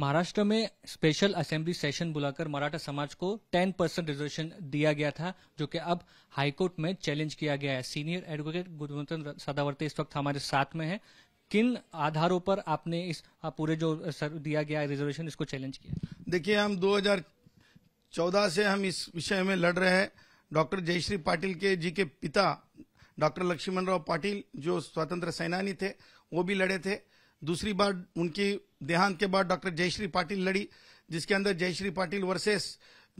महाराष्ट्र में special assembly session बुलाकर मराठा समाज को 10 परसेंट रिजर्वेशन दिया गया था जो कि अब हाईकोर्ट में चैलेंज किया गया है सीनियर एडवोकेट गुणवंतन सदावर्ते इस वक्त हमारे साथ में है किन आधारों पर आपने इस पूरे जो दिया गया रिजर्वेशन इसको चैलेंज किया देखिए हम 2014 से हम इस विषय में लड़ रहे हैं डॉक्टर जयश्री पाटिल के जी के पिता डॉक्टर लक्ष्मण राव पाटिल जो स्वतंत्र सेनानी थे वो भी लड़े थे दूसरी बार उनकी देहांत के बाद डॉक्टर जयश्री पाटिल लड़ी जिसके अंदर जयश्री पाटिल वर्सेस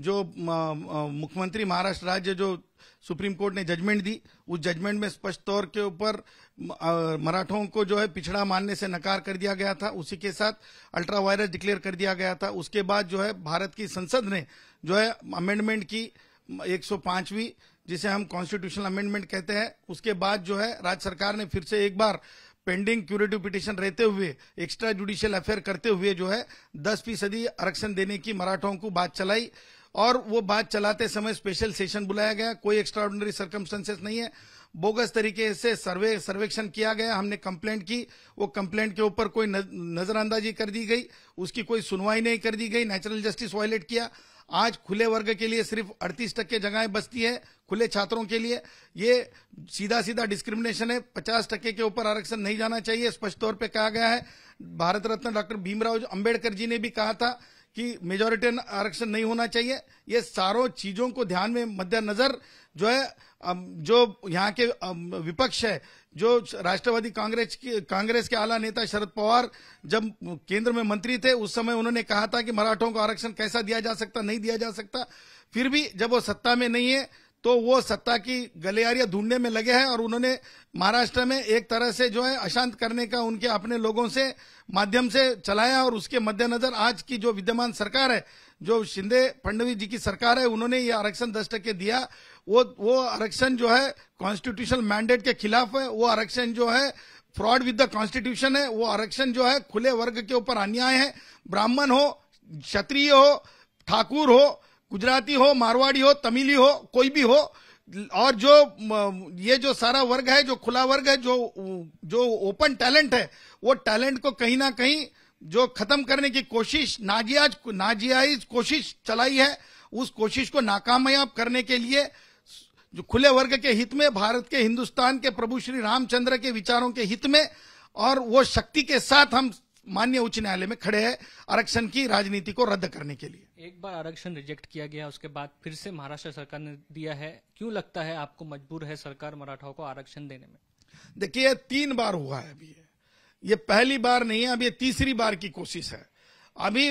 जो मुख्यमंत्री महाराष्ट्र राज्य जो सुप्रीम कोर्ट ने जजमेंट दी उस जजमेंट में स्पष्ट तौर के ऊपर मराठों को जो है पिछड़ा मानने से नकार कर दिया गया था उसी के साथ अल्ट्रा वायरस डिक्लेयर कर दिया गया था उसके बाद जो है भारत की संसद ने जो है अमेंडमेंट की एक जिसे हम कॉन्स्टिट्यूशनल अमेंडमेंट कहते हैं उसके बाद जो है राज्य सरकार ने फिर से एक बार पेंडिंग क्यूरेटिव पिटिशन रहते हुए एक्स्ट्रा जुडिशियल अफेयर करते हुए जो है दस फीसदी आरक्षण देने की मराठों को बात चलाई और वो बात चलाते समय स्पेशल सेशन बुलाया गया कोई एक्स्ट्रा ऑर्डिनरी सर्कमस्टेंसेस नहीं है बोगस तरीके से सर्वे सर्वेक्षण किया गया हमने कंप्लेंट की वो कंप्लेंट के ऊपर कोई नजरअंदाजी कर दी गई उसकी कोई सुनवाई नहीं कर दी गई नेचुरल जस्टिस वायलेट किया आज खुले वर्ग के लिए सिर्फ अड़तीस टक्के जगहें बचती है खुले छात्रों के लिए ये सीधा सीधा डिस्क्रिमिनेशन है पचास टक्के के ऊपर आरक्षण नहीं जाना चाहिए स्पष्ट तौर पर कहा गया है भारत रत्न डॉक्टर भीमराव अम्बेडकर जी ने भी कहा था कि मेजोरिटी आरक्षण नहीं होना चाहिए ये सारों चीजों को ध्यान में मद्देनजर जो है जो यहाँ के विपक्ष है जो राष्ट्रवादी कांग्रेस के कांग्रेस के आला नेता शरद पवार जब केंद्र में मंत्री थे उस समय उन्होंने कहा था कि मराठों को आरक्षण कैसा दिया जा सकता नहीं दिया जा सकता फिर भी जब वो सत्ता में नहीं है तो वो सत्ता की गलियारियां ढूंढने में लगे हैं और उन्होंने महाराष्ट्र में एक तरह से जो है अशांत करने का उनके अपने लोगों से माध्यम से चलाया और उसके मद्देनजर आज की जो विद्यमान सरकार है जो शिंदे फडणवीस जी की सरकार है उन्होंने ये आरक्षण दस टके दिया वो वो आरक्षण जो है कॉन्स्टिट्यूशनल मैंडेट के खिलाफ है वो आरक्षण जो है फ्रॉड विद द कॉन्स्टिट्यूशन है वो आरक्षण जो है खुले वर्ग के ऊपर अन्याय है ब्राह्मण हो क्षत्रिय हो ठाकुर हो गुजराती हो मारवाड़ी हो तमिली हो कोई भी हो और जो ये जो सारा वर्ग है जो खुला वर्ग है जो जो ओपन टैलेंट है वो टैलेंट को कहीं ना कहीं जो खत्म करने की कोशिश नाजियाज नाजियाज कोशिश चलाई है उस कोशिश को नाकामयाब करने के लिए जो खुले वर्ग के हित में भारत के हिंदुस्तान के प्रभु श्री रामचंद्र के विचारों के हित में और वो शक्ति के साथ हम मान्य उच्च न्यायालय में खड़े हैं आरक्षण की राजनीति को रद्द करने के लिए एक बार आरक्षण रिजेक्ट किया गया उसके बाद फिर से महाराष्ट्र सरकार ने दिया है क्यों लगता है आपको मजबूर है सरकार मराठाओं को आरक्षण देने में देखिए तीन बार हुआ है अभी ये पहली बार नहीं है अब ये तीसरी बार की कोशिश है अभी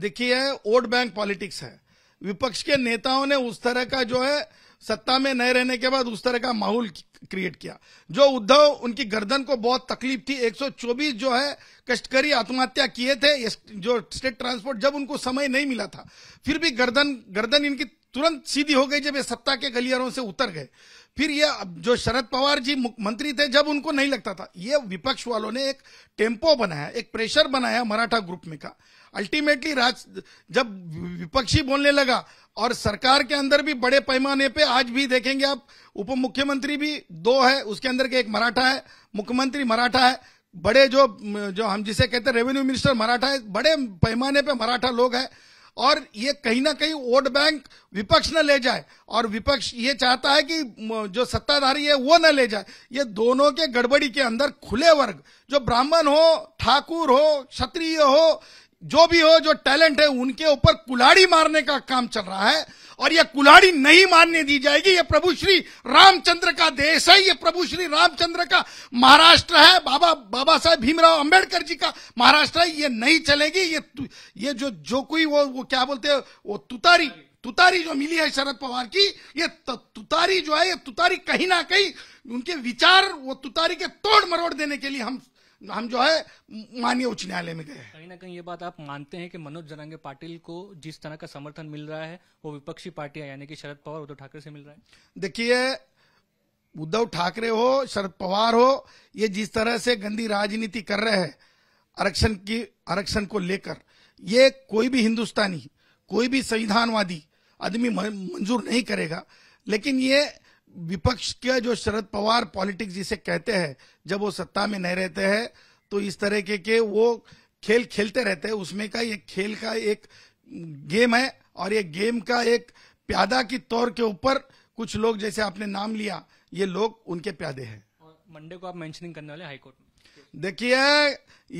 देखिए वोट बैंक पॉलिटिक्स है विपक्ष के नेताओं ने उस तरह का जो है सत्ता में नहीं रहने के बाद उस तरह का माहौल क्रिएट किया जो उद्धव उनकी गर्दन को बहुत तकलीफ थी 124 जो है कष्टकरी आत्महत्या किए थे जो स्टेट ट्रांसपोर्ट जब उनको समय नहीं मिला था फिर भी गर्दन गर्दन इनकी तुरंत सीधी हो गई जब ये सत्ता के गलियारों से उतर गए फिर ये जो शरद पवार जी मंत्री थे जब उनको नहीं लगता था ये विपक्ष वालों ने एक टेम्पो बनाया एक प्रेशर बनाया मराठा ग्रुप में का अल्टीमेटली राज जब विपक्षी बोलने लगा और सरकार के अंदर भी बड़े पैमाने पे आज भी देखेंगे आप उप मुख्यमंत्री भी दो है उसके अंदर के एक मराठा है मुख्यमंत्री मराठा है बड़े जो जो हम जिसे कहते हैं रेवेन्यू मिनिस्टर मराठा है बड़े पैमाने पे मराठा लोग हैं और ये कहीं ना कहीं वोट बैंक विपक्ष न ले जाए और विपक्ष ये चाहता है कि जो सत्ताधारी है वो न ले जाए ये दोनों के गड़बड़ी के अंदर खुले वर्ग जो ब्राह्मण हो ठाकुर हो क्षत्रिय हो जो भी हो जो टैलेंट है उनके ऊपर कुलाड़ी मारने का काम चल रहा है और यह कुलाड़ी नहीं मानने दी जाएगी यह प्रभु श्री रामचंद्र का देश है यह प्रभु श्री रामचंद्र का महाराष्ट्र है बाबा बाबा साहेब भीमराव अंबेडकर जी का महाराष्ट्र है ये नहीं चलेगी ये ये जो जो कोई वो वो क्या बोलते हैं वो तुतारी तुतारी जो मिली है शरद पवार की ये तुतारी जो है ये तुतारी कहीं ना कहीं उनके विचार वो तुतारी के तोड़ मरोड़ देने के लिए हम हम जो है माननीय उच्च न्यायालय में गए कहीं ना कहीं ये बात आप मानते हैं कि मनोज जनांगे पाटिल को जिस तरह का समर्थन मिल रहा है वो विपक्षी पार्टियां यानी कि शरद पवार उद्धव ठाकरे से मिल रहा है देखिए उद्धव ठाकरे हो शरद पवार हो ये जिस तरह से गंदी राजनीति कर रहे हैं आरक्षण की आरक्षण को लेकर ये कोई भी हिंदुस्तानी कोई भी संविधानवादी आदमी मंजूर नहीं करेगा लेकिन ये विपक्ष के जो शरद पवार पॉलिटिक्स जिसे कहते हैं जब वो सत्ता में नहीं रहते हैं तो इस तरह के, के वो खेल खेलते रहते हैं उसमें का ये खेल का एक गेम है और ये गेम का एक प्यादा की तौर के ऊपर कुछ लोग जैसे आपने नाम लिया ये लोग उनके प्यादे हैं मंडे को आप मेंशनिंग करने वाले हाईकोर्ट में देखिए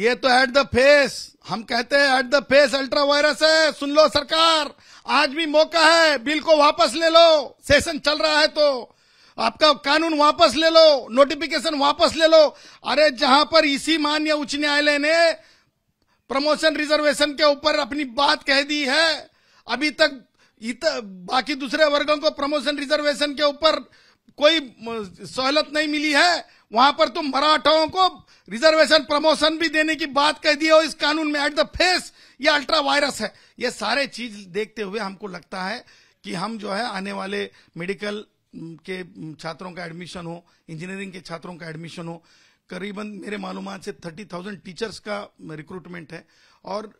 ये तो एट द फेस हम कहते हैं at the face ultra vires है सुन लो सरकार आज भी मौका है बिल को वापस ले लो सेशन चल रहा है तो आपका कानून वापस ले लो नोटिफिकेशन वापस ले लो अरे जहां पर इसी e मान्य उच्च न्यायालय ने प्रमोशन रिजर्वेशन के ऊपर अपनी बात कह दी है अभी तक बाकी दूसरे वर्गों को प्रमोशन रिजर्वेशन के ऊपर कोई सहूलत नहीं मिली है वहां पर तुम तो मराठाओं को रिजर्वेशन प्रमोशन भी देने की बात कह दी हो इस कानून में एट द फेस ये अल्ट्रा वायरस है ये सारे चीज देखते हुए हमको लगता है कि हम जो है आने वाले मेडिकल के छात्रों का एडमिशन हो इंजीनियरिंग के छात्रों का एडमिशन हो करीबन मेरे मालूम से थर्टी थाउजेंड टीचर्स का रिक्रूटमेंट है और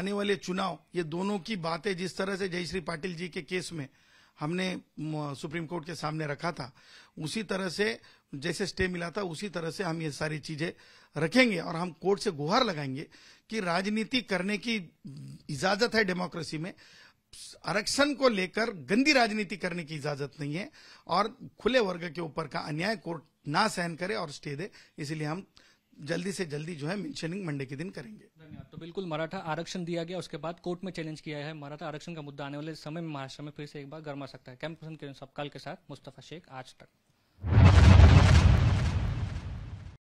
आने वाले चुनाव ये दोनों की बातें जिस तरह से जयश्री पाटिल जी के केस में हमने सुप्रीम कोर्ट के सामने रखा था उसी तरह से जैसे स्टे मिला था उसी तरह से हम ये सारी चीजें रखेंगे और हम कोर्ट से गुहार लगाएंगे कि राजनीति करने की इजाजत है डेमोक्रेसी में आरक्षण को लेकर गंदी राजनीति करने की इजाजत नहीं है और खुले वर्ग के ऊपर का अन्याय कोर्ट ना सहन करे और स्टे दे इसलिए हम जल्दी से जल्दी जो है मेंशनिंग मंडे के दिन करेंगे धन्यवाद तो बिल्कुल मराठा आरक्षण दिया गया उसके बाद कोर्ट में चैलेंज किया है मराठा आरक्षण का मुद्दा आने वाले समय में महाराष्ट्र में फिर से एक बार गर्मा सकता है कैंप के सबकाल के साथ मुस्तफा शेख आज तक